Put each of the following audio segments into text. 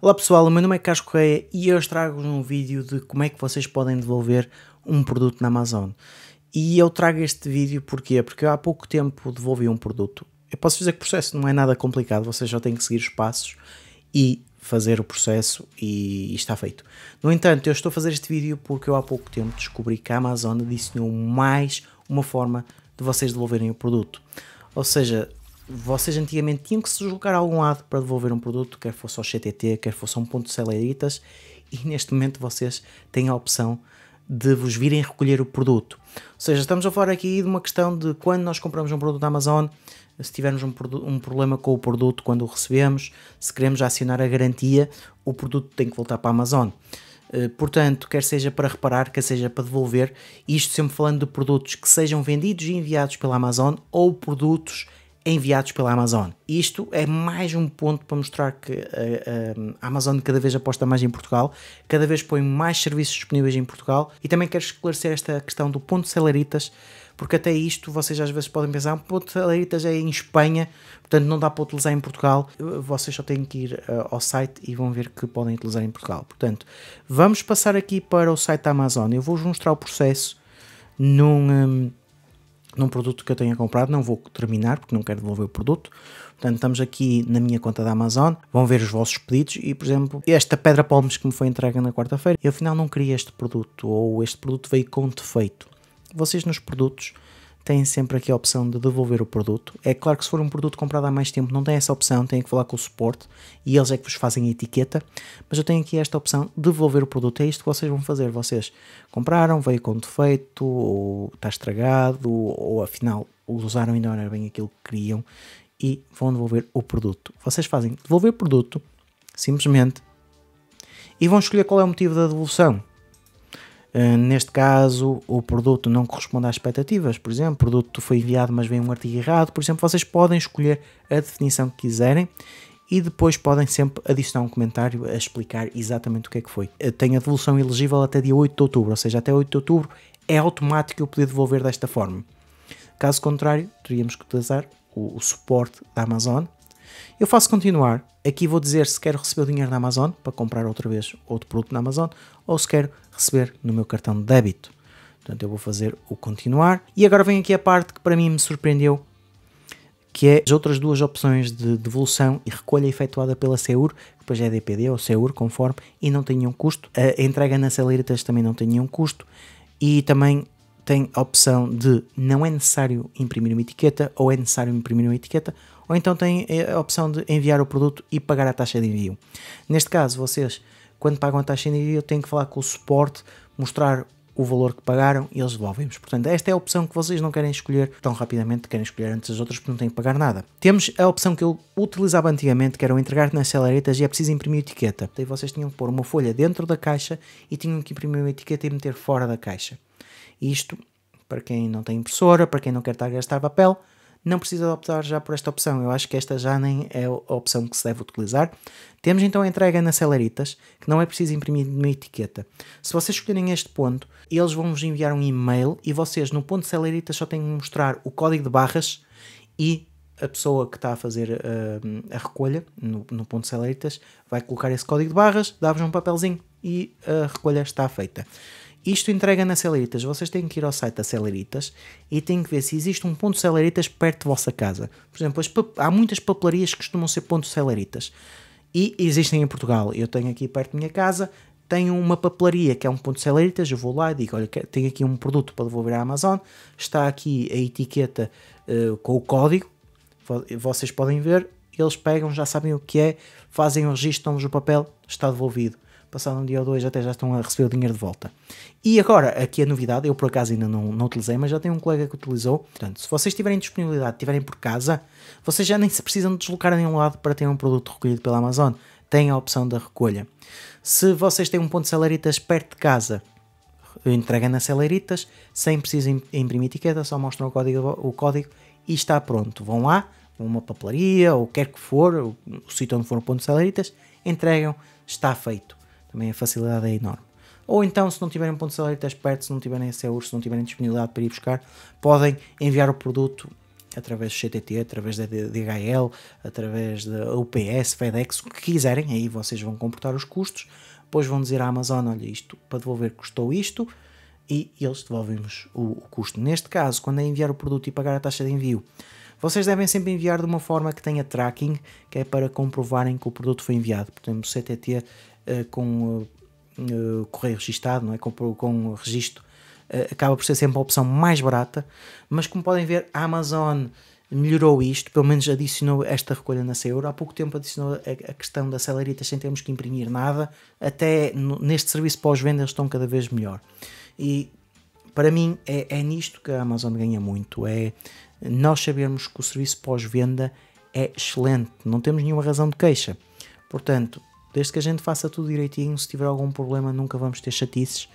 Olá pessoal, o meu nome é Carlos Correia e hoje trago-vos um vídeo de como é que vocês podem devolver um produto na Amazon. E eu trago este vídeo porquê? Porque eu há pouco tempo devolvi um produto. Eu posso dizer que o processo não é nada complicado, vocês já têm que seguir os passos e fazer o processo e, está feito. No entanto, eu estou a fazer este vídeo porque eu há pouco tempo descobri que a Amazon adicionou mais uma forma de vocês devolverem o produto. Ou seja, vocês antigamente tinham que se deslocar a algum lado para devolver um produto, quer fosse ao CTT, quer fosse a um ponto de Celeritas, e neste momento vocês têm a opção de vos virem recolher o produto. Ou seja, estamos a falar aqui de uma questão de quando nós compramos um produto da Amazon, se tivermos um, um, problema com o produto quando o recebemos, se queremos acionar a garantia, o produto tem que voltar para a Amazon. Eh, portanto, quer seja para reparar, quer seja para devolver, isto sempre falando de produtos que sejam vendidos e enviados pela Amazon ou produtos enviados pela Amazon. Isto é mais um ponto para mostrar que a, eh, eh, a, Amazon cada vez aposta mais em Portugal, cada vez põe mais serviços disponíveis em Portugal e também quero esclarecer esta questão do ponto de salaritas, porque até isto vocês às vezes podem pensar, ah, um ponto de salaritas é em Espanha, portanto não dá para utilizar em Portugal, eh, vocês só têm que ir ao site e vão ver que podem utilizar em Portugal. Portanto, vamos passar aqui para o site da Amazon, eu vou-vos mostrar o processo num hum, num produto que eu tenha comprado, não vou terminar porque não quero devolver o produto. Portanto, estamos aqui na minha conta da Amazon, vão ver os vossos pedidos e, por exemplo, esta pedra palmes que me foi entregue na quarta-feira, eu afinal não queria este produto ou este produto veio com defeito. Vocês nos produtos têm sempre aqui a opção de devolver o produto. É claro que se for um produto comprado há mais tempo, não tem essa opção, têm que falar com o suporte e eles é que vos fazem a etiqueta. Mas eu tenho aqui esta opção devolver o produto. É isto que vocês vão fazer. Vocês compraram, veio com defeito, ou está estragado, ou afinal usaram e não era bem aquilo que queriam e vão devolver o produto. Vocês fazem devolver o produto, simplesmente, e vão escolher qual é o motivo da devolução. Eh, neste caso, o produto não corresponde às expectativas, por exemplo, o produto foi enviado, mas veio um artigo errado, por exemplo, vocês podem escolher a definição que quiserem e depois podem sempre adicionar um comentário a explicar exatamente o que é que foi. Eh, tem a devolução elegível até dia 8 de outubro, ou seja, até 8 de outubro é automático eu poder devolver desta forma. Caso contrário, teríamos que utilizar o, o suporte da Amazon eu faço continuar. Aqui vou dizer se quero receber o dinheiro da Amazon para comprar outra vez outro produto na Amazon ou se quero receber no meu cartão de débito. Portanto, eu vou fazer o continuar. E agora vem aqui a parte que para mim me surpreendeu, que é as outras duas opções de devolução e recolha efetuada pela SEUR, depois é DPD ou SEUR, conforme, e não tem nenhum custo. A entrega na Celeiretas também não tem nenhum custo. E também tem a opção de não é necessário imprimir uma etiqueta, ou é necessário imprimir uma etiqueta, ou então tem eh, a opção de enviar o produto e pagar a taxa de envio. Neste caso, vocês, quando pagam a taxa de envio, têm que falar com o suporte, mostrar o valor que pagaram e eles devolvem-vos. Portanto, esta é a opção que vocês não querem escolher tão rapidamente, querem escolher antes das outras porque não têm que pagar nada. Temos a opção que eu utilizava antigamente, que era o entregar nas celeritas e é preciso imprimir etiqueta. Daí então, vocês tinham que pôr uma folha dentro da caixa e tinham que imprimir uma etiqueta e meter fora da caixa. Isto, para quem não tem impressora, para quem não quer estar a gastar papel, não precisa optar já por esta opção. Eu acho que esta já nem é a opção que se deve utilizar. Temos então a entrega na celeritas, que não é preciso imprimir uma etiqueta. Se vocês escolherem este ponto, eles vão vos enviar um e-mail e vocês no ponto celeritas só têm que mostrar o código de barras e a pessoa que está a fazer uh, a recolha no, no ponto celeritas vai colocar esse código de barras, dá-vos um papelzinho e a recolha está feita. Isto entrega na Celeritas. Vocês têm que ir ao site da Celeritas e têm que ver se existe um ponto Celeritas perto de vossa casa. Por exemplo, há muitas papelarias que costumam ser pontos Celeritas. E existem em Portugal. Eu tenho aqui perto da minha casa, tenho uma papelaria que é um ponto Celeritas. Eu vou lá e digo: Olha, tenho aqui um produto para devolver à Amazon. Está aqui a etiqueta uh, com o código. Vocês podem ver. Eles pegam, já sabem o que é, fazem o registro, estão vos o papel, está devolvido passado um dia ou dois até já estão a receber o dinheiro de volta. E agora, aqui a novidade, eu por acaso ainda não, não utilizei, mas já tenho um colega que utilizou. Portanto, se vocês tiverem disponibilidade, tiverem por casa, vocês já nem se precisam deslocar a nenhum lado para ter um produto recolhido pela Amazon. Tem a opção da recolha. Se vocês têm um ponto de celeritas perto de casa, entrega na Celeritas, sem precisar imprimir etiqueta, só mostram o código, o código e está pronto. Vão lá, uma papelaria ou quer que for, o sítio onde for o ponto de Celeritas, entregam, está feito. Também a facilidade é enorme. Ou então, se não tiverem um ponto de salário perto, se não tiverem SEUs, se não tiverem disponibilidade para ir buscar, podem enviar o produto através do CTT, através da DHL, através da UPS, FedEx, o que quiserem, aí vocês vão comportar os custos, depois vão dizer à Amazon, olha isto, para devolver custou isto, e eles devolvem-vos o, o, custo. Neste caso, quando é enviar o produto e pagar a taxa de envio, vocês devem sempre enviar de uma forma que tenha tracking, que é para comprovarem que o produto foi enviado. Por exemplo, CTT uh, eh, com uh, correio registado, não é? com, com registro, uh, acaba por ser sempre a opção mais barata. Mas como podem ver, a Amazon melhorou isto, pelo menos adicionou esta recolha na Seura. Há pouco tempo adicionou a, questão das celeritas sem termos que imprimir nada. Até neste serviço pós-venda eles estão cada vez melhor. E para mim é, é nisto que a Amazon ganha muito, é nós sabermos que o serviço pós-venda é excelente, não temos nenhuma razão de queixa. Portanto, desde que a gente faça tudo direitinho, se tiver algum problema nunca vamos ter chatices,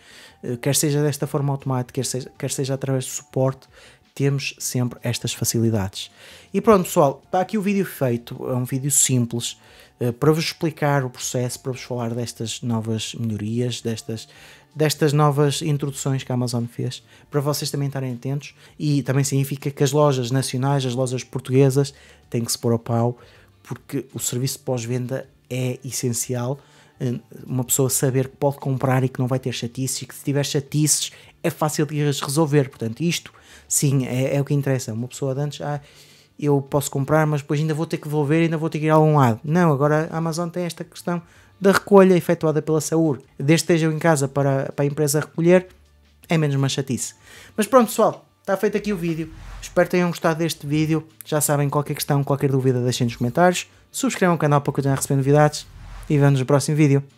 eh, quer seja desta forma automática, quer seja, quer seja através do suporte, temos sempre estas facilidades. E pronto pessoal, está aqui o vídeo feito, é um vídeo simples, eh, para vos explicar o processo, para vos falar destas novas melhorias, destas, destas novas introduções que a Amazon fez, para vocês também estarem atentos. E também significa que as lojas nacionais, as lojas portuguesas, têm que se pôr ao pau, porque o serviço de pós-venda é essencial. Eh, uma pessoa saber que pode comprar e que não vai ter chatices, e que se tiver chatices é fácil de resolver. Portanto, isto sim é, é o que interessa. Uma pessoa de antes, ah, eu posso comprar, mas depois ainda vou ter que devolver, ainda vou ter que ir a algum lado. Não, agora a Amazon tem esta questão da recolha efetuada pela Saúl. Desde que estejam em casa para, para a empresa recolher, é menos uma chatice. Mas pronto, pessoal, está feito aqui o vídeo. Espero que tenham gostado deste vídeo. Já sabem, qualquer questão, qualquer dúvida, deixem nos comentários. Subscrevam o canal para continuar tenha receber novidades. E vemos no próximo vídeo.